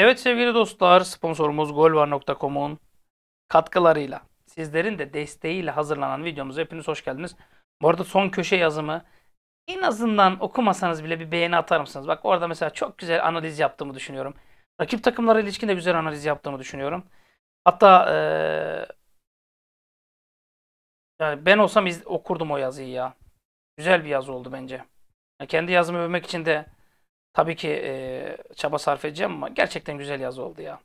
Evet sevgili dostlar sponsorumuz golvar.com'un katkılarıyla sizlerin de desteğiyle hazırlanan videomuza hepiniz hoş geldiniz. Bu arada son köşe yazımı en azından okumasanız bile bir beğeni atar mısınız? Bak orada mesela çok güzel analiz yaptığımı düşünüyorum. Rakip takımlara ilişkin de güzel analiz yaptığımı düşünüyorum. Hatta ee, yani ben olsam iz- okurdum o yazıyı ya. Güzel bir yazı oldu bence. Yani kendi yazımı övmek için de Tabii ki e, çaba sarf edeceğim ama gerçekten güzel yazı oldu ya.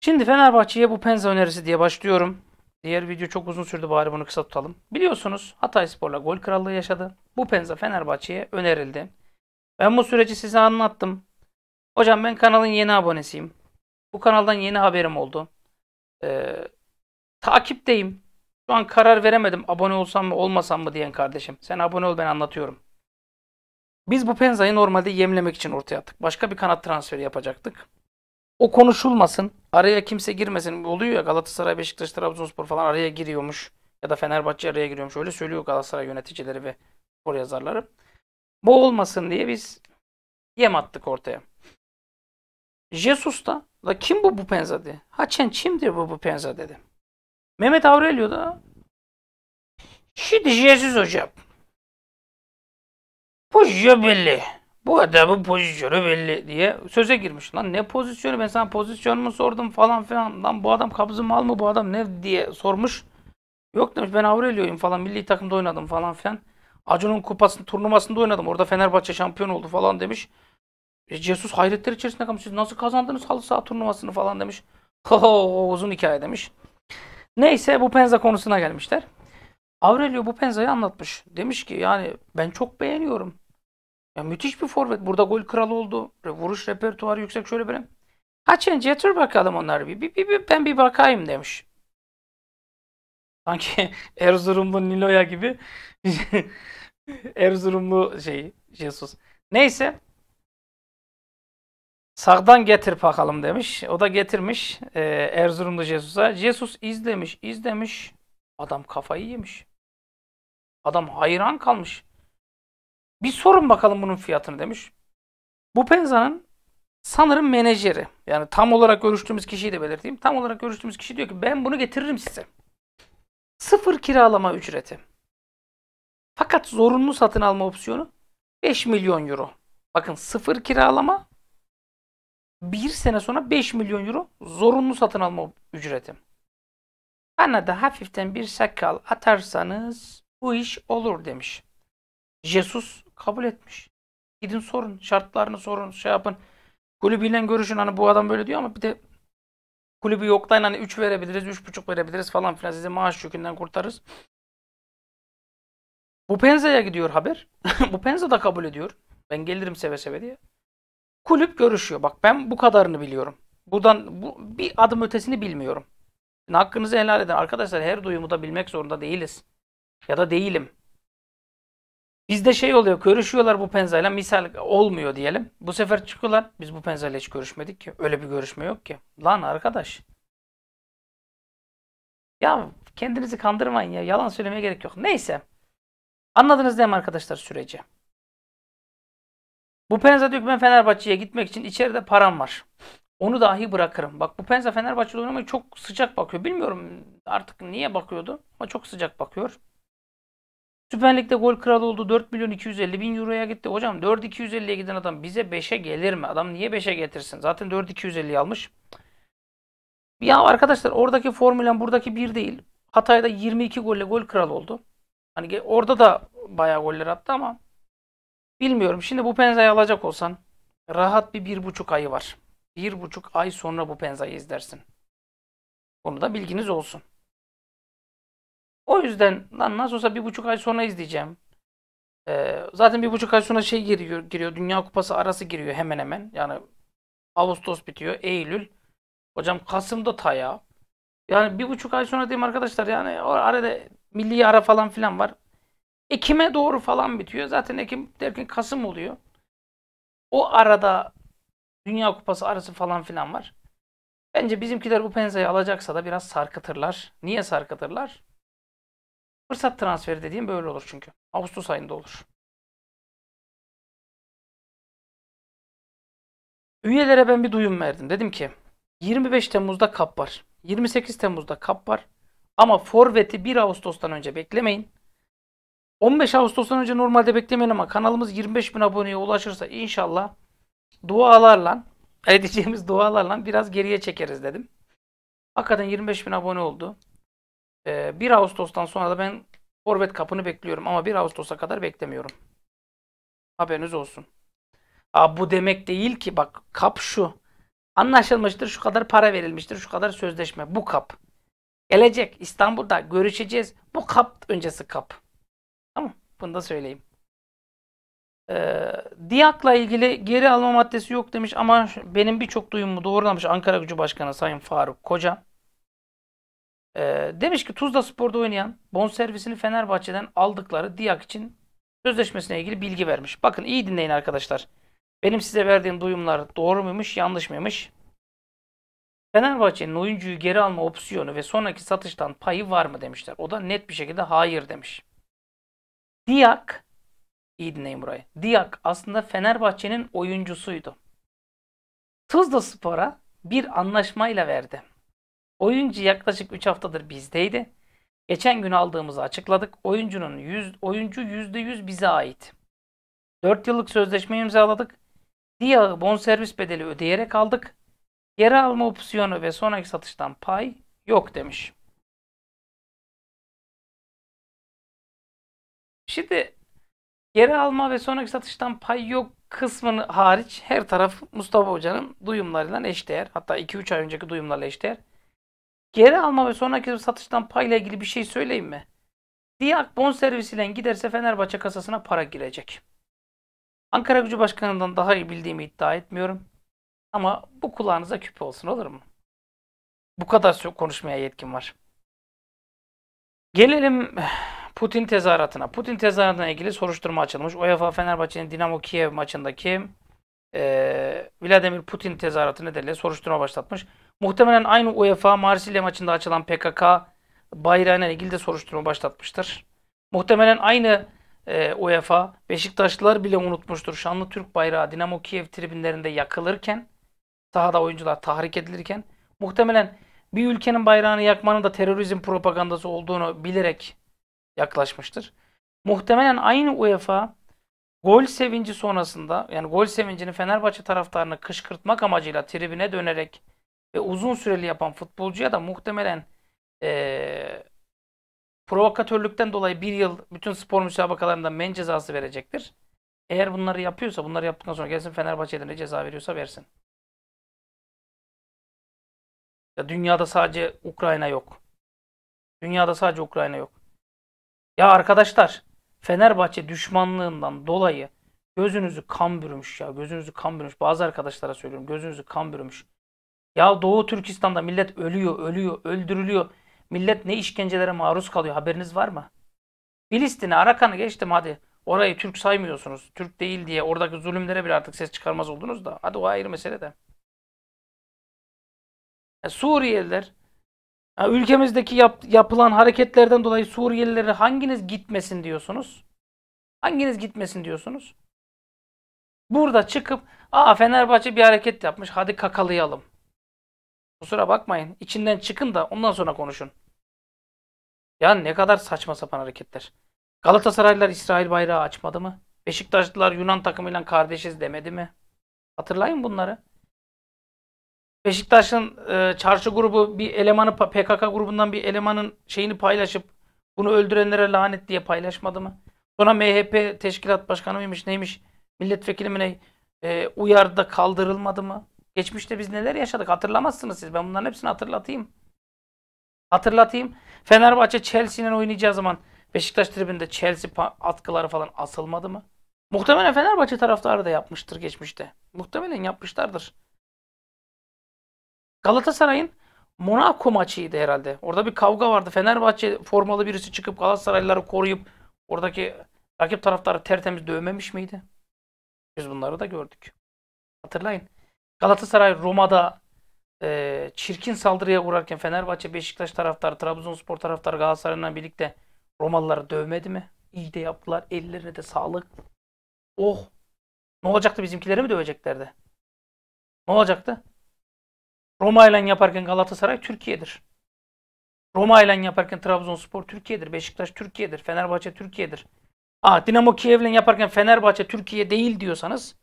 Şimdi Fenerbahçe'ye bu Penza önerisi diye başlıyorum. Diğer video çok uzun sürdü bari bunu kısa tutalım. Biliyorsunuz Hatay Spor'la gol krallığı yaşadı. Bu Penza Fenerbahçe'ye önerildi. Ben bu süreci size anlattım. Hocam ben kanalın yeni abonesiyim. Bu kanaldan yeni haberim oldu. Ee, takipteyim. Şu an karar veremedim abone olsam mı olmasam mı diyen kardeşim. Sen abone ol ben anlatıyorum. Biz bu Penza'yı normalde yemlemek için ortaya attık. Başka bir kanat transferi yapacaktık. O konuşulmasın. Araya kimse girmesin. Oluyor ya Galatasaray, Beşiktaş, Trabzonspor falan araya giriyormuş. Ya da Fenerbahçe araya giriyormuş. Öyle söylüyor Galatasaray yöneticileri ve spor yazarları. Bu olmasın diye biz yem attık ortaya. Jesus da, da kim bu bu penza diye. Haçen kimdir bu bu penza dedi. Mehmet Aurelio da Şimdi Jesus hocam. Pozisyon belli. Bu adamın pozisyonu belli diye söze girmiş. Lan ne pozisyonu ben sana pozisyonumu sordum falan filan. Lan bu adam kabzı mal mı bu adam ne diye sormuş. Yok demiş ben Aurelio'yum falan milli takımda oynadım falan filan. Acun'un kupasını turnuvasında oynadım. Orada Fenerbahçe şampiyon oldu falan demiş. E, Jesus hayretler içerisinde kalmış. Siz nasıl kazandınız halı saha turnuvasını falan demiş. Ho uzun hikaye demiş. Neyse bu Penza konusuna gelmişler. Aurelio bu Penza'yı anlatmış. Demiş ki yani ben çok beğeniyorum. Ya müthiş bir forvet. Burada gol kralı oldu. Vuruş repertuarı yüksek şöyle böyle. Hutchins getir bakalım onları bir. Bir, bir, bir. Ben bir bakayım demiş. Sanki Erzurumlu Niloya gibi. Erzurumlu şey Jesus. Neyse. Sağdan getir bakalım demiş. O da getirmiş e, Erzurumlu Jesus'a. Jesus izlemiş, izlemiş. Adam kafayı yemiş. Adam hayran kalmış. Bir sorun bakalım bunun fiyatını demiş. Bu Penza'nın sanırım menajeri. Yani tam olarak görüştüğümüz kişiyi de belirteyim. Tam olarak görüştüğümüz kişi diyor ki ben bunu getiririm size. Sıfır kiralama ücreti. Fakat zorunlu satın alma opsiyonu 5 milyon euro. Bakın sıfır kiralama bir sene sonra 5 milyon euro zorunlu satın alma ücreti. Bana da hafiften bir sakal atarsanız bu iş olur demiş. Jesus Kabul etmiş. Gidin sorun. Şartlarını sorun. Şey yapın. Kulübüyle görüşün. Hani bu adam böyle diyor ama bir de kulübü yoktayın hani 3 verebiliriz, 3,5 verebiliriz falan filan. Sizi maaş yükünden kurtarırız. Bu Penza'ya gidiyor haber. bu Penza da kabul ediyor. Ben gelirim seve seve diye. Kulüp görüşüyor. Bak ben bu kadarını biliyorum. Buradan bu, bir adım ötesini bilmiyorum. Şimdi hakkınızı helal edin. Arkadaşlar her duyumu da bilmek zorunda değiliz. Ya da değilim. Bizde şey oluyor, görüşüyorlar bu penzayla. Misal olmuyor diyelim. Bu sefer çıkıyorlar. Biz bu penzayla hiç görüşmedik ki. Öyle bir görüşme yok ki. Lan arkadaş. Ya kendinizi kandırmayın ya. Yalan söylemeye gerek yok. Neyse. Anladınız değil mi arkadaşlar süreci? Bu penza diyor ki ben Fenerbahçe'ye gitmek için içeride param var. Onu dahi bırakırım. Bak bu penza Fenerbahçe'de oynamayı çok sıcak bakıyor. Bilmiyorum artık niye bakıyordu ama çok sıcak bakıyor. Süper Lig'de gol kralı oldu. 4 milyon 250 bin euroya gitti. Hocam 4 250'ye giden adam bize 5'e gelir mi? Adam niye 5'e getirsin? Zaten 4 250 almış. Ya arkadaşlar oradaki formülen buradaki bir değil. Hatay'da 22 golle gol kralı oldu. Hani orada da bayağı goller attı ama bilmiyorum. Şimdi bu penzayı alacak olsan rahat bir bir buçuk ayı var. Bir buçuk ay sonra bu penzayı izlersin. Bunu da bilginiz olsun. O yüzden lan nasıl olsa bir buçuk ay sonra izleyeceğim. Ee, zaten bir buçuk ay sonra şey giriyor, giriyor. Dünya Kupası arası giriyor hemen hemen. Yani Ağustos bitiyor. Eylül. Hocam Kasım'da ta ya. Yani bir buçuk ay sonra diyeyim arkadaşlar yani arada milli ara falan filan var. Ekim'e doğru falan bitiyor. Zaten Ekim derken Kasım oluyor. O arada Dünya Kupası arası falan filan var. Bence bizimkiler bu penzayı alacaksa da biraz sarkıtırlar. Niye sarkıtırlar? Fırsat transferi dediğim böyle olur çünkü. Ağustos ayında olur. Üyelere ben bir duyum verdim. Dedim ki 25 Temmuz'da kap var. 28 Temmuz'da kap var. Ama forveti 1 Ağustos'tan önce beklemeyin. 15 Ağustos'tan önce normalde beklemeyin ama kanalımız 25 bin aboneye ulaşırsa inşallah dualarla edeceğimiz dualarla biraz geriye çekeriz dedim. Hakikaten 25 bin abone oldu. E, ee, 1 Ağustos'tan sonra da ben forvet kapını bekliyorum ama 1 Ağustos'a kadar beklemiyorum. Haberiniz olsun. Aa, bu demek değil ki bak kap şu. Anlaşılmıştır şu kadar para verilmiştir şu kadar sözleşme. Bu kap. Gelecek İstanbul'da görüşeceğiz. Bu kap öncesi kap. Tamam bunu da söyleyeyim. Ee, Diyak'la ilgili geri alma maddesi yok demiş ama benim birçok duyumumu doğrulamış Ankara Gücü Başkanı Sayın Faruk Koca. E, demiş ki Tuzla Spor'da oynayan bonservisini Fenerbahçe'den aldıkları Diak için sözleşmesine ilgili bilgi vermiş. Bakın iyi dinleyin arkadaşlar. Benim size verdiğim duyumlar doğru muymuş, yanlış mıymış? Fenerbahçe'nin oyuncuyu geri alma opsiyonu ve sonraki satıştan payı var mı demişler. O da net bir şekilde hayır demiş. Diak iyi dinleyin burayı. Diak aslında Fenerbahçe'nin oyuncusuydu. Tuzla Spor'a bir anlaşmayla verdi. Oyuncu yaklaşık 3 haftadır bizdeydi. Geçen gün aldığımızı açıkladık. Oyuncunun 100, oyuncu %100 bize ait. 4 yıllık sözleşme imzaladık. Diyağı bonservis bedeli ödeyerek aldık. Geri alma opsiyonu ve sonraki satıştan pay yok demiş. Şimdi geri alma ve sonraki satıştan pay yok kısmını hariç her taraf Mustafa Hoca'nın duyumlarıyla eşdeğer. Hatta 2-3 ay önceki duyumlarla eşdeğer geri alma ve sonraki satıştan payla ilgili bir şey söyleyeyim mi? Diyak bonservisiyle giderse Fenerbahçe kasasına para girecek. Ankara Gücü Başkanı'ndan daha iyi bildiğimi iddia etmiyorum. Ama bu kulağınıza küpe olsun olur mu? Bu kadar çok konuşmaya yetkin var. Gelelim Putin tezahüratına. Putin tezahüratına ilgili soruşturma açılmış. UEFA Fenerbahçe'nin Dinamo Kiev maçındaki e, Vladimir Putin tezahüratı nedeniyle soruşturma başlatmış. Muhtemelen aynı UEFA Marsilya maçında açılan PKK bayrağına ilgili de soruşturma başlatmıştır. Muhtemelen aynı e, UEFA Beşiktaşlılar bile unutmuştur. Şanlı Türk bayrağı Dinamo Kiev tribünlerinde yakılırken sahada oyuncular tahrik edilirken muhtemelen bir ülkenin bayrağını yakmanın da terörizm propagandası olduğunu bilerek yaklaşmıştır. Muhtemelen aynı UEFA gol sevinci sonrasında yani gol sevincini Fenerbahçe taraftarını kışkırtmak amacıyla tribüne dönerek ve uzun süreli yapan futbolcuya da muhtemelen e, provokatörlükten dolayı bir yıl bütün spor müsabakalarında men cezası verecektir. Eğer bunları yapıyorsa, bunları yaptıktan sonra gelsin Fenerbahçe'de ne ceza veriyorsa versin. Ya dünyada sadece Ukrayna yok. Dünyada sadece Ukrayna yok. Ya arkadaşlar, Fenerbahçe düşmanlığından dolayı gözünüzü kan bürümüş ya. Gözünüzü kan bürümüş. Bazı arkadaşlara söylüyorum. Gözünüzü kan bürümüş. Ya Doğu Türkistan'da millet ölüyor, ölüyor, öldürülüyor. Millet ne işkencelere maruz kalıyor haberiniz var mı? Filistin'i, Arakan'ı geçtim hadi. Orayı Türk saymıyorsunuz. Türk değil diye oradaki zulümlere bile artık ses çıkarmaz oldunuz da. Hadi o ayrı mesele de. E, Suriyeliler ya ülkemizdeki yap, yapılan hareketlerden dolayı Suriyelileri hanginiz gitmesin diyorsunuz? Hanginiz gitmesin diyorsunuz? Burada çıkıp aa Fenerbahçe bir hareket yapmış hadi kakalayalım. Kusura bakmayın. İçinden çıkın da ondan sonra konuşun. Ya ne kadar saçma sapan hareketler. Galatasaraylılar İsrail bayrağı açmadı mı? Beşiktaşlılar Yunan takımıyla kardeşiz demedi mi? Hatırlayın bunları. Beşiktaş'ın e, çarşı grubu bir elemanı PKK grubundan bir elemanın şeyini paylaşıp bunu öldürenlere lanet diye paylaşmadı mı? Sonra MHP teşkilat başkanı mıymış neymiş milletvekili mi ne e, uyarıda kaldırılmadı mı? Geçmişte biz neler yaşadık hatırlamazsınız siz. Ben bunların hepsini hatırlatayım. Hatırlatayım. Fenerbahçe Chelsea'nin oynayacağı zaman Beşiktaş tribünde Chelsea atkıları falan asılmadı mı? Muhtemelen Fenerbahçe taraftarı da yapmıştır geçmişte. Muhtemelen yapmışlardır. Galatasaray'ın Monaco maçıydı herhalde. Orada bir kavga vardı. Fenerbahçe formalı birisi çıkıp Galatasaraylıları koruyup oradaki rakip taraftarı tertemiz dövmemiş miydi? Biz bunları da gördük. Hatırlayın. Galatasaray Roma'da e, çirkin saldırıya uğrarken Fenerbahçe, Beşiktaş taraftarı, Trabzonspor taraftarı Galatasaray'la birlikte Romalıları dövmedi mi? İyi de yaptılar. Ellerine de sağlık. Oh! Ne olacaktı bizimkileri mi döveceklerdi? Ne olacaktı? Roma ile yaparken Galatasaray Türkiye'dir. Roma ile yaparken Trabzonspor Türkiye'dir. Beşiktaş Türkiye'dir. Fenerbahçe Türkiye'dir. Aa, Dinamo Kiev yaparken Fenerbahçe Türkiye değil diyorsanız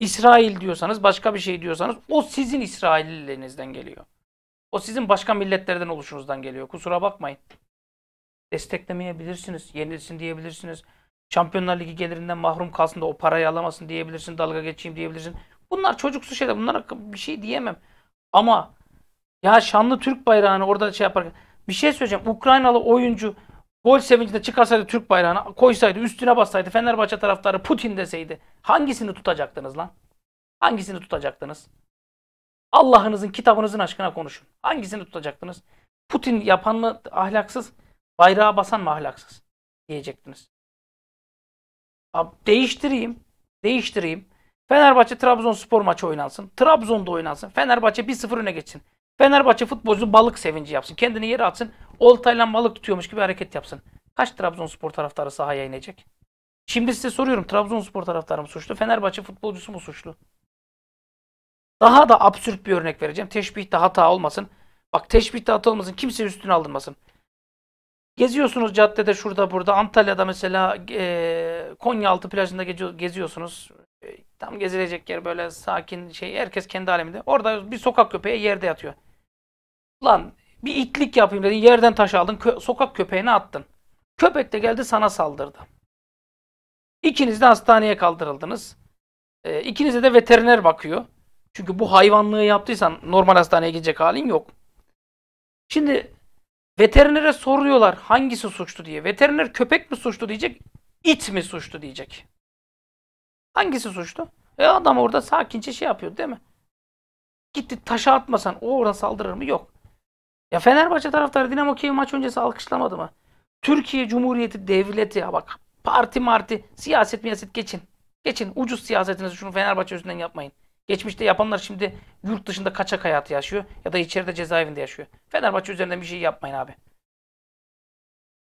İsrail diyorsanız, başka bir şey diyorsanız o sizin İsrailliliğinizden geliyor. O sizin başka milletlerden oluşunuzdan geliyor. Kusura bakmayın. Desteklemeyebilirsiniz, yenilsin diyebilirsiniz. Şampiyonlar Ligi gelirinden mahrum kalsın da o parayı alamasın diyebilirsin, dalga geçeyim diyebilirsin. Bunlar çocuksu şeyler. Bunlara bir şey diyemem. Ama ya şanlı Türk bayrağını orada şey yaparken bir şey söyleyeceğim. Ukraynalı oyuncu gol sevincinde çıkarsaydı Türk bayrağını koysaydı, üstüne bassaydı Fenerbahçe taraftarı Putin deseydi hangisini tutacaktınız lan? Hangisini tutacaktınız? Allah'ınızın kitabınızın aşkına konuşun. Hangisini tutacaktınız? Putin yapan mı ahlaksız, bayrağa basan mı ahlaksız diyecektiniz. Abi değiştireyim, değiştireyim. Fenerbahçe Trabzonspor maçı oynansın. Trabzon'da oynansın. Fenerbahçe 1-0 öne geçsin. Fenerbahçe futbolcu balık sevinci yapsın. Kendini yere atsın oltayla balık tutuyormuş gibi hareket yapsın. Kaç Trabzonspor taraftarı sahaya inecek? Şimdi size soruyorum Trabzonspor taraftarı mı suçlu? Fenerbahçe futbolcusu mu suçlu? Daha da absürt bir örnek vereceğim. Teşbihte hata olmasın. Bak teşbihte hata olmasın. Kimse üstüne alınmasın. Geziyorsunuz caddede şurada burada. Antalya'da mesela e, Konyaaltı plajında geziyor, geziyorsunuz. E, tam gezilecek yer böyle sakin şey. Herkes kendi aleminde. Orada bir sokak köpeği yerde yatıyor. Lan bir itlik yapayım dedi. Yerden taş aldın. Kö sokak köpeğine attın. Köpek de geldi sana saldırdı. İkiniz de hastaneye kaldırıldınız. E, ee, ikinize de veteriner bakıyor. Çünkü bu hayvanlığı yaptıysan normal hastaneye gidecek halin yok. Şimdi veterinere soruyorlar hangisi suçlu diye. Veteriner köpek mi suçlu diyecek, it mi suçlu diyecek. Hangisi suçlu? E adam orada sakince şey yapıyor değil mi? Gitti taşa atmasan o orada saldırır mı? Yok. Ya Fenerbahçe taraftarı Dinamo Kiev maç öncesi alkışlamadı mı? Türkiye Cumhuriyeti Devleti ya bak parti marti siyaset miyaset geçin. Geçin ucuz siyasetinizi şunu Fenerbahçe üzerinden yapmayın. Geçmişte yapanlar şimdi yurt dışında kaçak hayatı yaşıyor ya da içeride cezaevinde yaşıyor. Fenerbahçe üzerinden bir şey yapmayın abi.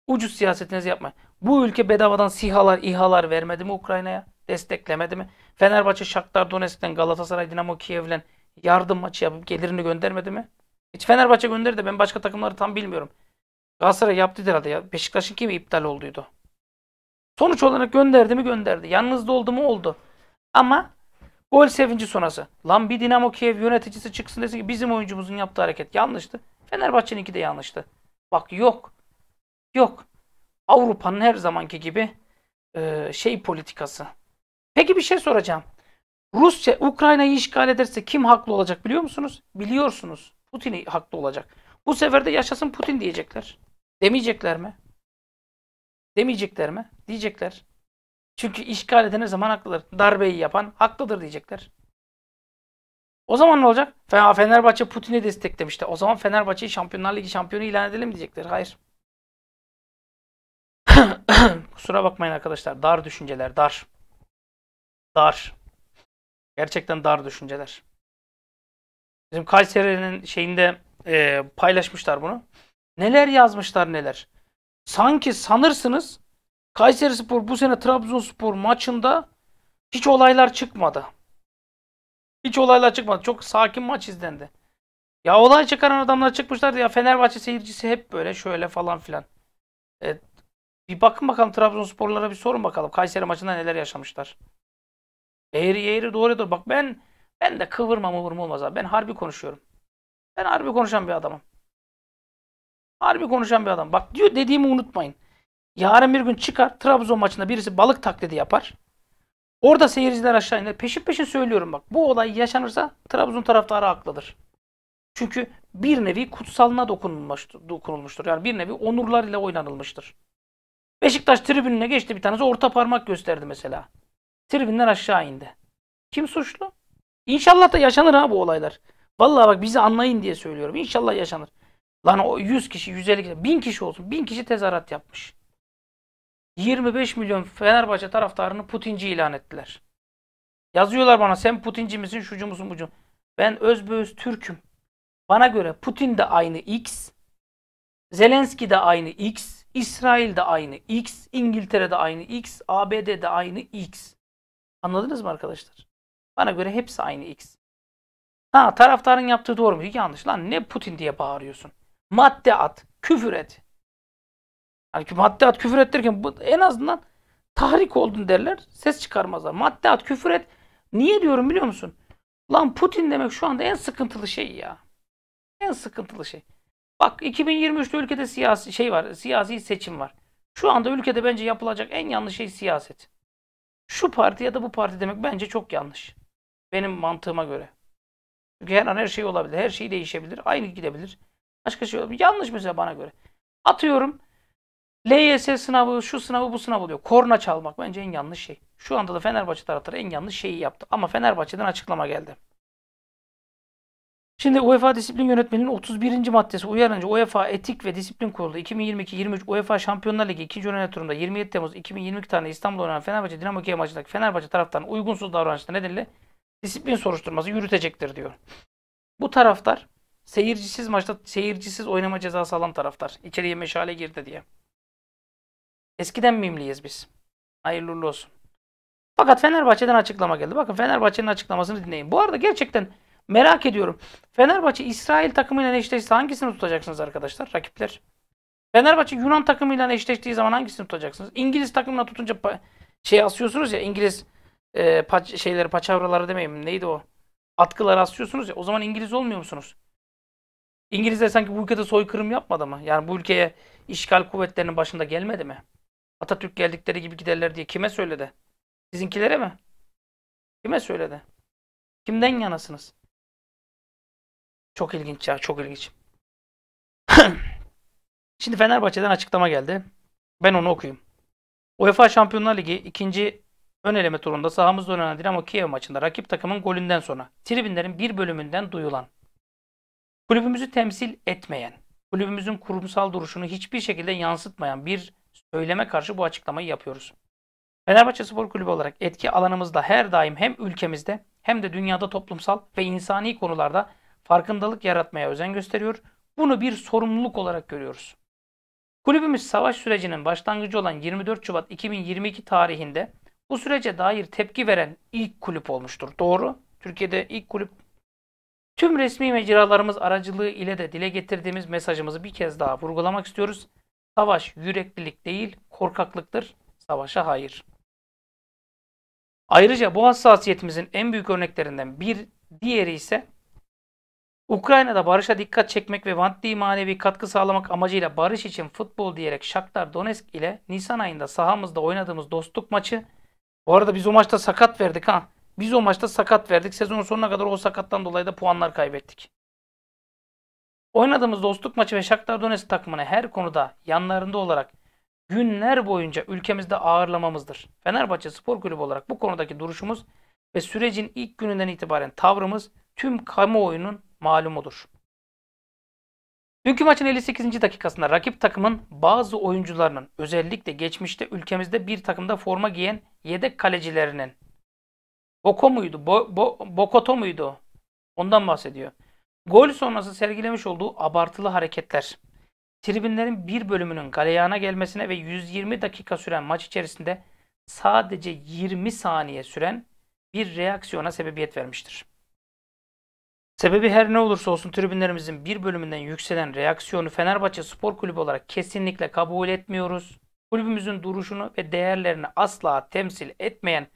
Ucuz siyasetinizi yapmayın. Bu ülke bedavadan sihalar, ihalar vermedi mi Ukrayna'ya? Desteklemedi mi? Fenerbahçe Shakhtar Donetsk'ten Galatasaray Dinamo Kiev'le yardım maçı yapıp gelirini göndermedi mi? Hiç Fenerbahçe gönderdi de ben başka takımları tam bilmiyorum. Galatasaray yaptı herhalde ya. Beşiktaş'ın kimi iptal olduydu. Sonuç olarak gönderdi mi gönderdi. Yalnız da oldu mu oldu. Ama gol sevinci sonrası. Lan bir Dinamo Kiev yöneticisi çıksın desin ki bizim oyuncumuzun yaptığı hareket yanlıştı. Fenerbahçe'ninki de yanlıştı. Bak yok. Yok. Avrupa'nın her zamanki gibi e, şey politikası. Peki bir şey soracağım. Rusya Ukrayna'yı işgal ederse kim haklı olacak biliyor musunuz? Biliyorsunuz. Putin haklı olacak. Bu sefer de yaşasın Putin diyecekler. Demeyecekler mi? Demeyecekler mi? Diyecekler. Çünkü işgal eden zaman haklıdır. Darbeyi yapan haklıdır diyecekler. O zaman ne olacak? Fenerbahçe Putin'i desteklemişti. O zaman Fenerbahçe'yi Şampiyonlar Ligi şampiyonu ilan edelim diyecekler. Hayır. Kusura bakmayın arkadaşlar. Dar düşünceler, dar. Dar. Gerçekten dar düşünceler. Bizim Kayseri'nin şeyinde e, paylaşmışlar bunu. Neler yazmışlar neler. Sanki sanırsınız Kayseri Spor bu sene Trabzonspor maçında hiç olaylar çıkmadı. Hiç olaylar çıkmadı. Çok sakin maç izlendi. Ya olay çıkaran adamlar çıkmışlardı ya Fenerbahçe seyircisi hep böyle şöyle falan filan. Evet. Bir bakın bakalım Trabzonsporlara bir sorun bakalım. Kayseri maçında neler yaşamışlar. Eğri eğri doğru doğru. Bak ben ben de kıvırma mıvırma olmaz abi. Ben harbi konuşuyorum. Ben harbi konuşan bir adamım. Harbi konuşan bir adam. Bak diyor dediğimi unutmayın. Yarın bir gün çıkar Trabzon maçında birisi balık taklidi yapar. Orada seyirciler aşağı iner. Peşin peşin söylüyorum bak. Bu olay yaşanırsa Trabzon taraftarı haklıdır. Çünkü bir nevi kutsalına dokunulmuştur. dokunulmuştur. Yani bir nevi onurlar ile oynanılmıştır. Beşiktaş tribününe geçti bir tanesi orta parmak gösterdi mesela. Tribünden aşağı indi. Kim suçlu? İnşallah da yaşanır ha bu olaylar. Vallahi bak bizi anlayın diye söylüyorum. İnşallah yaşanır. Lan o 100 kişi, 150 kişi, 1000 kişi olsun. 1000 kişi tezahürat yapmış. 25 milyon Fenerbahçe taraftarını Putinci ilan ettiler. Yazıyorlar bana sen Putinci misin, şucu musun, bucu. Ben özbeöz Türk'üm. Bana göre Putin de aynı X, Zelenski de aynı X, İsrail de aynı X, İngiltere de aynı X, ABD de aynı X. Anladınız mı arkadaşlar? Bana göre hepsi aynı X. Ha taraftarın yaptığı doğru mu? Yanlış. Lan ne Putin diye bağırıyorsun. Madde at. Küfür et. Yani madde at küfür et derken bu, en azından tahrik oldun derler. Ses çıkarmazlar. Madde at küfür et. Niye diyorum biliyor musun? Lan Putin demek şu anda en sıkıntılı şey ya. En sıkıntılı şey. Bak 2023'te ülkede siyasi şey var. Siyasi seçim var. Şu anda ülkede bence yapılacak en yanlış şey siyaset. Şu parti ya da bu parti demek bence çok yanlış. Benim mantığıma göre. Çünkü her an her şey olabilir. Her şey değişebilir. Aynı gidebilir. Başka şey olabilir. Yanlış mesela bana göre. Atıyorum LYS sınavı, şu sınavı, bu sınavı diyor. Korna çalmak bence en yanlış şey. Şu anda da Fenerbahçe taraftarı en yanlış şeyi yaptı. Ama Fenerbahçe'den açıklama geldi. Şimdi UEFA Disiplin yönetmeninin 31. maddesi uyarınca UEFA Etik ve Disiplin Kurulu 2022-23 UEFA Şampiyonlar Ligi 2. Öğrenme turunda 27 Temmuz 2022 tarihinde İstanbul'da oynanan Fenerbahçe Dinamo Kiev maçındaki Fenerbahçe taraftarının uygunsuz davranışta nedeniyle disiplin soruşturması yürütecektir diyor. Bu taraftar seyircisiz maçta seyircisiz oynama cezası alan taraftar. İçeriye meşale girdi diye. Eskiden mimliyiz biz. Hayırlı olsun. Fakat Fenerbahçe'den açıklama geldi. Bakın Fenerbahçe'nin açıklamasını dinleyin. Bu arada gerçekten merak ediyorum. Fenerbahçe İsrail takımıyla eşleşse hangisini tutacaksınız arkadaşlar rakipler? Fenerbahçe Yunan takımıyla eşleştiği zaman hangisini tutacaksınız? İngiliz takımına tutunca şey asıyorsunuz ya İngiliz e, paç, şeyleri paçavraları demeyeyim neydi o? Atkıları asıyorsunuz ya o zaman İngiliz olmuyor musunuz? İngilizler sanki bu ülkede soykırım yapmadı mı? Yani bu ülkeye işgal kuvvetlerinin başında gelmedi mi? Atatürk geldikleri gibi giderler diye kime söyledi? Sizinkilere mi? Kime söyledi? Kimden yanasınız? Çok ilginç ya, çok ilginç. Şimdi Fenerbahçe'den açıklama geldi. Ben onu okuyayım. UEFA Şampiyonlar Ligi ikinci Ön eleme turunda sahamızda oynanan Dinamo Kiev maçında rakip takımın golünden sonra tribünlerin bir bölümünden duyulan kulübümüzü temsil etmeyen, kulübümüzün kurumsal duruşunu hiçbir şekilde yansıtmayan bir söyleme karşı bu açıklamayı yapıyoruz. Fenerbahçe Spor Kulübü olarak etki alanımızda her daim hem ülkemizde hem de dünyada toplumsal ve insani konularda farkındalık yaratmaya özen gösteriyor. Bunu bir sorumluluk olarak görüyoruz. Kulübümüz savaş sürecinin başlangıcı olan 24 Şubat 2022 tarihinde bu sürece dair tepki veren ilk kulüp olmuştur. Doğru. Türkiye'de ilk kulüp tüm resmi mecralarımız aracılığı ile de dile getirdiğimiz mesajımızı bir kez daha vurgulamak istiyoruz. Savaş yüreklilik değil, korkaklıktır. Savaşa hayır. Ayrıca bu hassasiyetimizin en büyük örneklerinden bir diğeri ise Ukrayna'da barışa dikkat çekmek ve maddi manevi katkı sağlamak amacıyla barış için futbol diyerek Shakhtar Donetsk ile Nisan ayında sahamızda oynadığımız dostluk maçı bu arada biz o maçta sakat verdik ha. Biz o maçta sakat verdik. Sezon sonuna kadar o sakattan dolayı da puanlar kaybettik. Oynadığımız dostluk maçı ve Shakhtar Donetsk takımını her konuda yanlarında olarak günler boyunca ülkemizde ağırlamamızdır. Fenerbahçe Spor Kulübü olarak bu konudaki duruşumuz ve sürecin ilk gününden itibaren tavrımız tüm kamuoyunun malumudur. Dünkü maçın 58. dakikasında rakip takımın bazı oyuncularının özellikle geçmişte ülkemizde bir takımda forma giyen yedek kalecilerinin Boko muydu? Bo, bo, Bokoto muydu? Ondan bahsediyor. Gol sonrası sergilemiş olduğu abartılı hareketler. Tribünlerin bir bölümünün galeyana gelmesine ve 120 dakika süren maç içerisinde sadece 20 saniye süren bir reaksiyona sebebiyet vermiştir. Sebebi her ne olursa olsun tribünlerimizin bir bölümünden yükselen reaksiyonu Fenerbahçe Spor Kulübü olarak kesinlikle kabul etmiyoruz. Kulübümüzün duruşunu ve değerlerini asla temsil etmeyen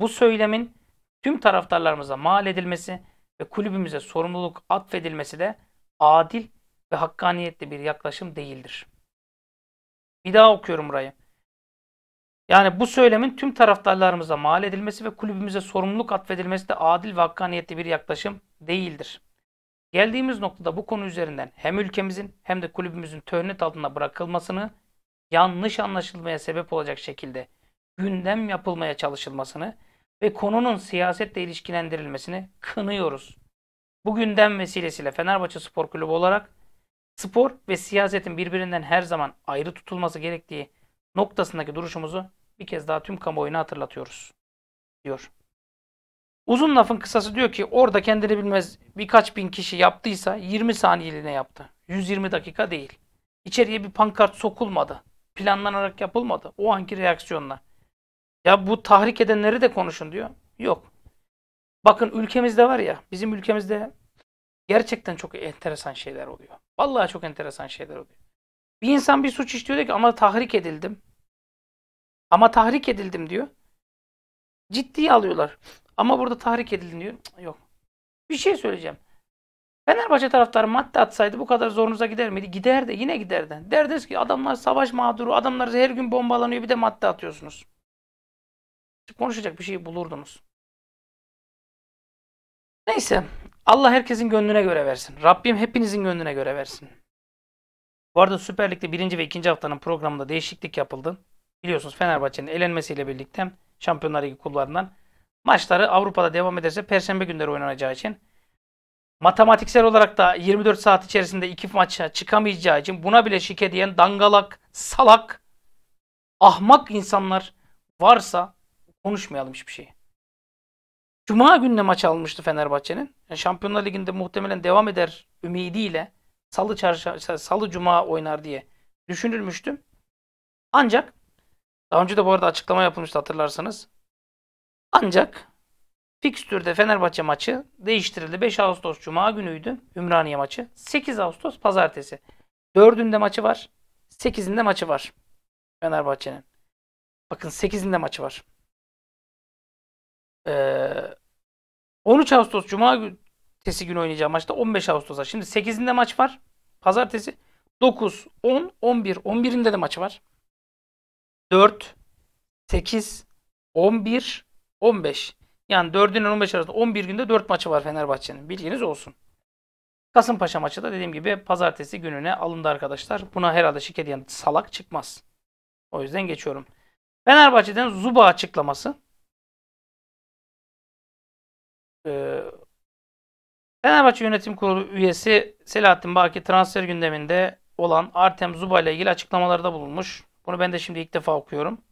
bu söylemin tüm taraftarlarımıza mal edilmesi ve kulübümüze sorumluluk atfedilmesi de adil ve hakkaniyetli bir yaklaşım değildir. Bir daha okuyorum burayı. Yani bu söylemin tüm taraftarlarımıza mal edilmesi ve kulübümüze sorumluluk atfedilmesi de adil ve hakkaniyetli bir yaklaşım değildir. Geldiğimiz noktada bu konu üzerinden hem ülkemizin hem de kulübümüzün töhnet altında bırakılmasını, yanlış anlaşılmaya sebep olacak şekilde gündem yapılmaya çalışılmasını ve konunun siyasetle ilişkilendirilmesini kınıyoruz. Bu gündem vesilesiyle Fenerbahçe Spor Kulübü olarak spor ve siyasetin birbirinden her zaman ayrı tutulması gerektiği noktasındaki duruşumuzu bir kez daha tüm kamuoyuna hatırlatıyoruz, diyor. Uzun lafın kısası diyor ki orada kendini bilmez birkaç bin kişi yaptıysa 20 saniyeliğine yaptı. 120 dakika değil. İçeriye bir pankart sokulmadı. Planlanarak yapılmadı. O anki reaksiyonla. Ya bu tahrik edenleri de konuşun diyor. Yok. Bakın ülkemizde var ya bizim ülkemizde gerçekten çok enteresan şeyler oluyor. Vallahi çok enteresan şeyler oluyor. Bir insan bir suç işliyor diyor ki ama tahrik edildim. Ama tahrik edildim diyor. Ciddiye alıyorlar. Ama burada tahrik edildi diyor. Yok. Bir şey söyleyeceğim. Fenerbahçe taraftarı madde atsaydı bu kadar zorunuza gider miydi? Giderdi. Yine giderdi. Derdiniz ki adamlar savaş mağduru. Adamlar her gün bombalanıyor. Bir de madde atıyorsunuz. Konuşacak bir şey bulurdunuz. Neyse. Allah herkesin gönlüne göre versin. Rabbim hepinizin gönlüne göre versin. Bu arada Süper Lig'de birinci ve ikinci haftanın programında değişiklik yapıldı. Biliyorsunuz Fenerbahçe'nin elenmesiyle birlikte Şampiyonlar Ligi kulvarından Maçları Avrupa'da devam ederse perşembe günleri oynanacağı için matematiksel olarak da 24 saat içerisinde iki maça çıkamayacağı için buna bile şike diyen dangalak, salak, ahmak insanlar varsa konuşmayalım hiçbir şeyi. Cuma gününe maç alınmıştı Fenerbahçe'nin. Yani Şampiyonlar Ligi'nde muhtemelen devam eder ümidiyle salı çarşı, salı cuma oynar diye düşünülmüştüm. Ancak daha önce de bu arada açıklama yapılmıştı hatırlarsanız. Ancak fikstürde Fenerbahçe maçı değiştirildi. 5 Ağustos Cuma günüydü Ümraniye maçı. 8 Ağustos Pazartesi. Dördünde maçı var. 8'inde maçı var. Fenerbahçe'nin. Bakın 8'inde maçı var. Ee, 13 Ağustos Cumartesi günü oynayacağı maçta 15 Ağustos'a. Şimdi 8'inde maç var. Pazartesi 9, 10, 11. 11'inde de maçı var. 4, 8, 11, 15. Yani 4'ün 15 arasında 11 günde 4 maçı var Fenerbahçe'nin. Bilginiz olsun. Kasımpaşa maçı da dediğim gibi pazartesi gününe alındı arkadaşlar. Buna herhalde şirket yani salak çıkmaz. O yüzden geçiyorum. Fenerbahçe'den Zuba açıklaması. Ee, Fenerbahçe Yönetim Kurulu üyesi Selahattin Baki transfer gündeminde olan Artem Zuba ile ilgili açıklamalarda bulunmuş. Bunu ben de şimdi ilk defa okuyorum.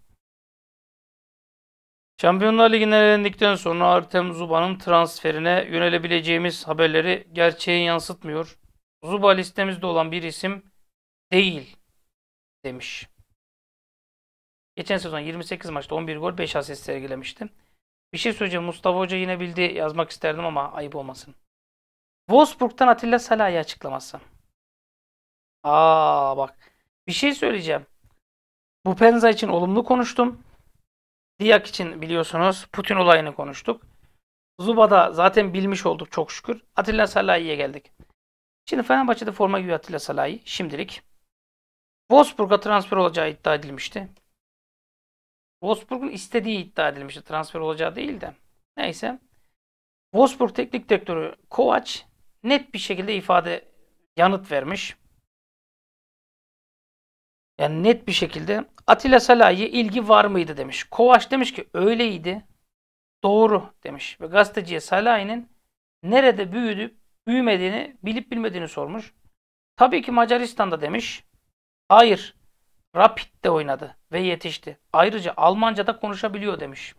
Şampiyonlar Ligi'ne elendikten sonra Artem Zuba'nın transferine yönelebileceğimiz haberleri gerçeği yansıtmıyor. Zuba listemizde olan bir isim değil demiş. Geçen sezon 28 maçta 11 gol 5 asist sergilemişti. Bir şey söyleyeceğim Mustafa Hoca yine bildi yazmak isterdim ama ayıp olmasın. Wolfsburg'dan Atilla Salah'ı açıklaması. Aa bak bir şey söyleyeceğim. Bu Penza için olumlu konuştum. Diyak için biliyorsunuz Putin olayını konuştuk. Zuba'da zaten bilmiş olduk çok şükür. Atilla Salahi'ye geldik. Şimdi Fenerbahçe'de forma giyiyor Atilla Salahi şimdilik. Wolfsburg'a transfer olacağı iddia edilmişti. Wolfsburg'un istediği iddia edilmişti. Transfer olacağı değil de. Neyse. Wolfsburg teknik direktörü Kovac net bir şekilde ifade yanıt vermiş. Yani net bir şekilde Atilla Salahi'ye ilgi var mıydı demiş. Kovaç demiş ki öyleydi. Doğru demiş. Ve gazeteciye Salahi'nin nerede büyüdü, büyümediğini, bilip bilmediğini sormuş. Tabii ki Macaristan'da demiş. Hayır. Rapid'de oynadı ve yetişti. Ayrıca Almanca da konuşabiliyor demiş.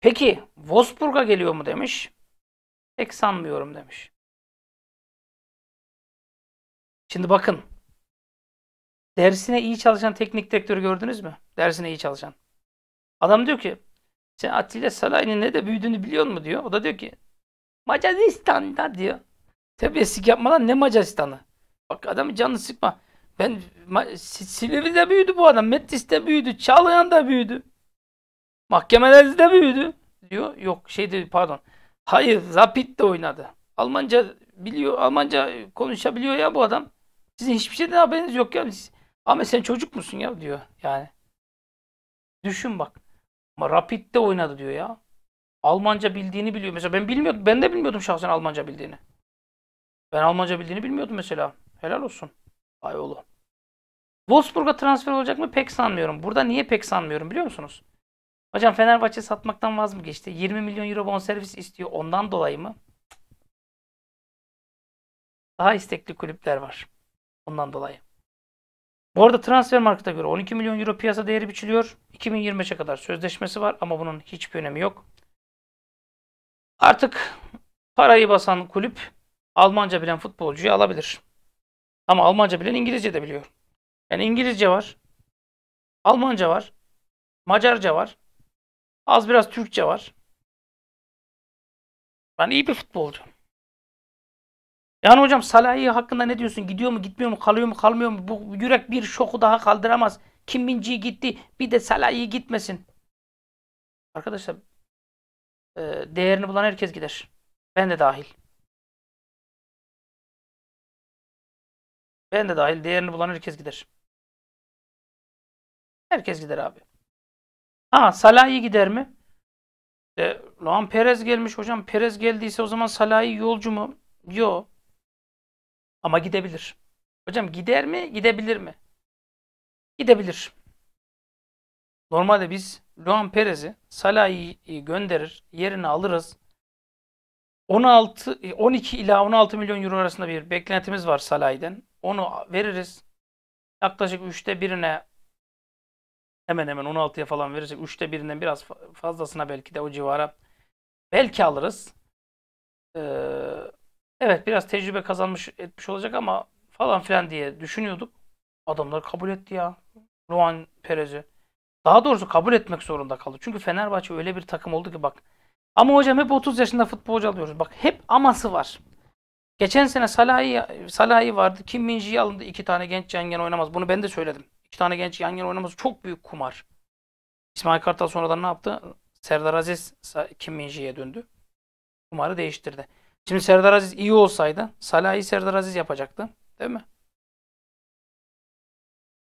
Peki Wolfsburg'a geliyor mu demiş. Pek sanmıyorum demiş. Şimdi bakın Dersine iyi çalışan teknik direktörü gördünüz mü? Dersine iyi çalışan. Adam diyor ki sen Atilla Salay'ın ne de büyüdüğünü biliyor mu diyor. O da diyor ki Macaristan'da diyor. Terbiyesizlik yapmadan ne Macaristan'ı? Bak adamı canını sıkma. Ben Silivri'de büyüdü bu adam. metiste büyüdü. Çağlayan'da büyüdü. Mahkemelerde büyüdü. Diyor. Yok şey dedi pardon. Hayır Rapid'de oynadı. Almanca biliyor. Almanca konuşabiliyor ya bu adam. Sizin hiçbir şeyden haberiniz yok ya. Siz, ama sen çocuk musun ya diyor yani. Düşün bak. Ama Rapid'de oynadı diyor ya. Almanca bildiğini biliyor. Mesela ben bilmiyordum. Ben de bilmiyordum şahsen Almanca bildiğini. Ben Almanca bildiğini bilmiyordum mesela. Helal olsun. Ay oğlu. Wolfsburg'a transfer olacak mı pek sanmıyorum. Burada niye pek sanmıyorum biliyor musunuz? Hocam Fenerbahçe satmaktan vaz mı geçti? 20 milyon euro bonservis istiyor. Ondan dolayı mı? Daha istekli kulüpler var. Ondan dolayı. Bu arada transfer markete göre 12 milyon euro piyasa değeri biçiliyor. 2025'e kadar sözleşmesi var ama bunun hiçbir önemi yok. Artık parayı basan kulüp Almanca bilen futbolcuyu alabilir. Ama Almanca bilen İngilizce de biliyor. Yani İngilizce var. Almanca var. Macarca var. Az biraz Türkçe var. Ben iyi bir futbolcu. Yani hocam Salah'ı hakkında ne diyorsun? Gidiyor mu gitmiyor mu? Kalıyor mu kalmıyor mu? Bu yürek bir şoku daha kaldıramaz. Kim Minci gitti bir de Salah'ı gitmesin. Arkadaşlar e, değerini bulan herkes gider. Ben de dahil. Ben de dahil değerini bulan herkes gider. Herkes gider abi. Ha Salah'ı gider mi? E, Luan Perez gelmiş hocam. Perez geldiyse o zaman Salah'ı yolcu mu? Yok. Ama gidebilir. Hocam gider mi? Gidebilir mi? Gidebilir. Normalde biz Luan Perez'i Salah'ı e, gönderir, yerini alırız. 16 12 e, ila 16 milyon euro arasında bir beklentimiz var Salah'den. Onu veririz. Yaklaşık 3'te birine hemen hemen 16'ya falan verecek. 3'te birinden biraz fazlasına belki de o civara belki alırız. Ee, Evet biraz tecrübe kazanmış etmiş olacak ama falan filan diye düşünüyorduk. Adamlar kabul etti ya. Ruan Perez'i. Daha doğrusu kabul etmek zorunda kaldı. Çünkü Fenerbahçe öyle bir takım oldu ki bak. Ama hocam hep 30 yaşında futbolcu alıyoruz. Bak hep aması var. Geçen sene Salah'ı Salah'ı vardı. Kim Minji'yi alındı. iki tane genç yan yana oynamaz. Bunu ben de söyledim. İki tane genç yan yana oynamaz. Çok büyük kumar. İsmail Kartal sonradan ne yaptı? Serdar Aziz Kim Minji'ye döndü. Kumarı değiştirdi. Şimdi Serdar Aziz iyi olsaydı Salah'ı Serdar Aziz yapacaktı. Değil mi?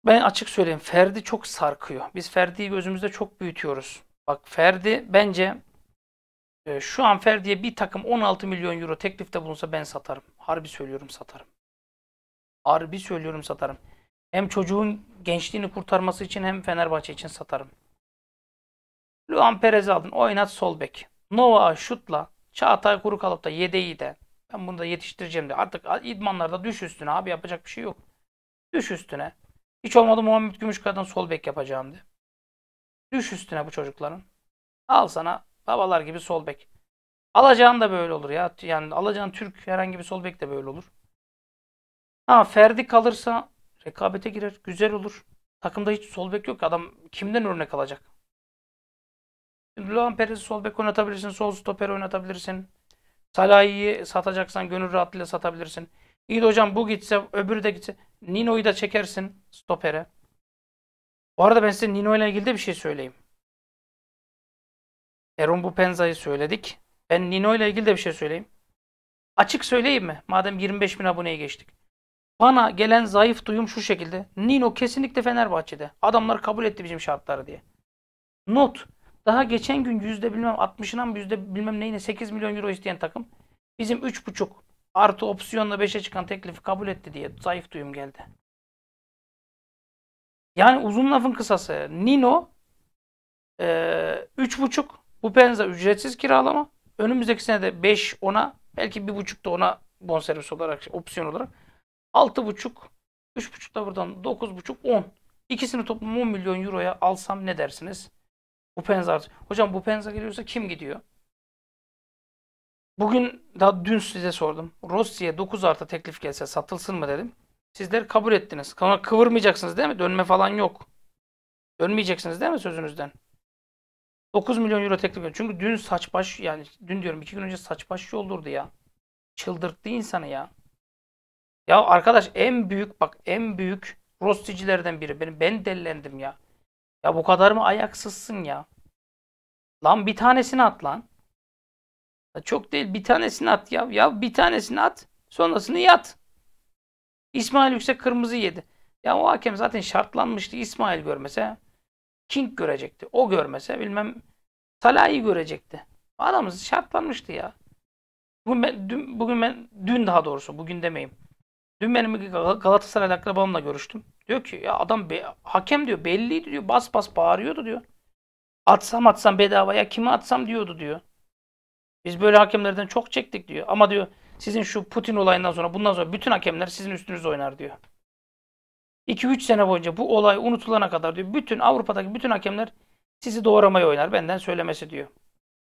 Ben açık söyleyeyim. Ferdi çok sarkıyor. Biz Ferdi'yi gözümüzde çok büyütüyoruz. Bak Ferdi bence e, şu an Ferdi'ye bir takım 16 milyon euro teklifte bulunsa ben satarım. Harbi söylüyorum satarım. Harbi söylüyorum satarım. Hem çocuğun gençliğini kurtarması için hem Fenerbahçe için satarım. Luan Perez aldın. Oynat sol bek. Nova şutla Çağatay Kurukalıp da yedeği de ben bunu da yetiştireceğim de artık idmanlarda düş üstüne abi yapacak bir şey yok. Düş üstüne. Hiç olmadı Muhammed Gümüşkaya'dan sol bek yapacağım de. Düş üstüne bu çocukların. Al sana babalar gibi sol bek. Alacağın da böyle olur ya. Yani alacağın Türk herhangi bir sol bek de böyle olur. Ha Ferdi kalırsa rekabete girer. Güzel olur. Takımda hiç sol bek yok. Adam kimden örnek alacak? Luan Perez'i sol bek oynatabilirsin. Sol stoper oynatabilirsin. Salah'ı satacaksan gönül rahatlığıyla satabilirsin. İyi de hocam bu gitse öbürü de gitse Nino'yu da çekersin stopere. Bu arada ben size Nino ile ilgili de bir şey söyleyeyim. Eron bu Penza'yı söyledik. Ben Nino ile ilgili de bir şey söyleyeyim. Açık söyleyeyim mi? Madem 25 bin aboneye geçtik. Bana gelen zayıf duyum şu şekilde. Nino kesinlikle Fenerbahçe'de. Adamlar kabul etti bizim şartları diye. Not. Daha geçen gün yüzde bilmem 60'ına mı yüzde bilmem neyine 8 milyon euro isteyen takım bizim 3,5 artı opsiyonla 5'e çıkan teklifi kabul etti diye zayıf duyum geldi. Yani uzun lafın kısası Nino e, 3,5 bu penza ücretsiz kiralama önümüzdeki sene de 5 ona belki da ona bonservis olarak opsiyon olarak 6,5 3,5 da buradan 9,5 10 ikisini toplam 10 milyon euroya alsam ne dersiniz? Bu penzar. Hocam bu penza gidiyorsa kim gidiyor? Bugün daha dün size sordum. Rossi'ye 9 artı teklif gelse satılsın mı dedim. Sizler kabul ettiniz. Kıvırmayacaksınız değil mi? Dönme falan yok. Dönmeyeceksiniz değil mi sözünüzden? 9 milyon euro teklif ediyor. Çünkü dün saç baş yani dün diyorum 2 gün önce saç saçbaş yoldurdu ya. Çıldırttı insanı ya. Ya arkadaş en büyük bak en büyük rosticilerden biri. Benim ben delilendim ya. Ya bu kadar mı ayaksızsın ya? Lan bir tanesini at lan. Ya çok değil bir tanesini at ya. Ya bir tanesini at sonrasını yat. İsmail Yüksek kırmızı yedi. Ya o hakem zaten şartlanmıştı. İsmail görmese King görecekti. O görmese bilmem Salah'ı görecekti. Adamız şartlanmıştı ya. Bugün ben, dün, bugün ben dün daha doğrusu bugün demeyeyim. Dün benim Galatasaray akrabamla görüştüm. Diyor ki ya adam be, hakem diyor belliydi diyor. Bas bas bağırıyordu diyor. Atsam atsam bedavaya kime atsam diyordu diyor. Biz böyle hakemlerden çok çektik diyor. Ama diyor sizin şu Putin olayından sonra bundan sonra bütün hakemler sizin üstünüz oynar diyor. 2-3 sene boyunca bu olay unutulana kadar diyor bütün Avrupa'daki bütün hakemler sizi doğramayı oynar benden söylemesi diyor.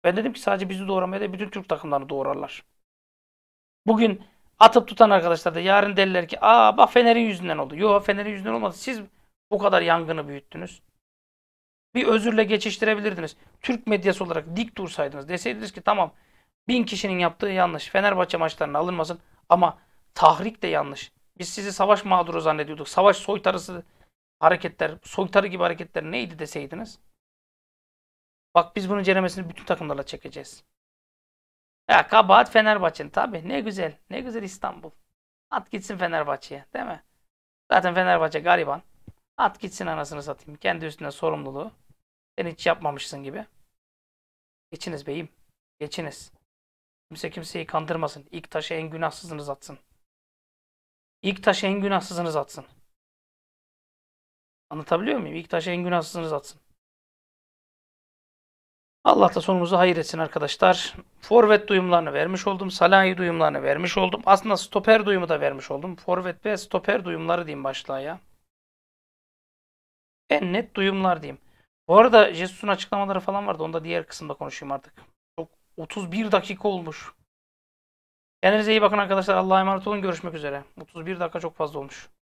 Ben dedim ki sadece bizi doğramaya da bütün Türk takımlarını doğrarlar. Bugün atıp tutan arkadaşlar da yarın derler ki aa bak Fener'in yüzünden oldu. Yok Fener'in yüzünden olmadı. Siz bu kadar yangını büyüttünüz. Bir özürle geçiştirebilirdiniz. Türk medyası olarak dik dursaydınız. Deseydiniz ki tamam bin kişinin yaptığı yanlış. Fenerbahçe maçlarına alınmasın ama tahrik de yanlış. Biz sizi savaş mağduru zannediyorduk. Savaş soytarısı hareketler, soytarı gibi hareketler neydi deseydiniz? Bak biz bunun ceremesini bütün takımlarla çekeceğiz. Ya kabahat Fenerbahçe'nin tabi. Ne güzel. Ne güzel İstanbul. At gitsin Fenerbahçe'ye değil mi? Zaten Fenerbahçe gariban. At gitsin anasını satayım. Kendi üstünde sorumluluğu. Sen hiç yapmamışsın gibi. Geçiniz beyim. Geçiniz. Kimse kimseyi kandırmasın. İlk taşı en günahsızınız atsın. İlk taşı en günahsızınız atsın. Anlatabiliyor muyum? İlk taşı en günahsızınız atsın. Allah da sonumuzu hayır etsin arkadaşlar. Forvet duyumlarını vermiş oldum. Salahi duyumlarını vermiş oldum. Aslında stoper duyumu da vermiş oldum. Forvet ve stoper duyumları diyeyim başlığa ya. En net duyumlar diyeyim. Bu arada Jesus'un açıklamaları falan vardı. Onu da diğer kısımda konuşayım artık. Çok 31 dakika olmuş. Kendinize iyi bakın arkadaşlar. Allah'a emanet olun. Görüşmek üzere. 31 dakika çok fazla olmuş.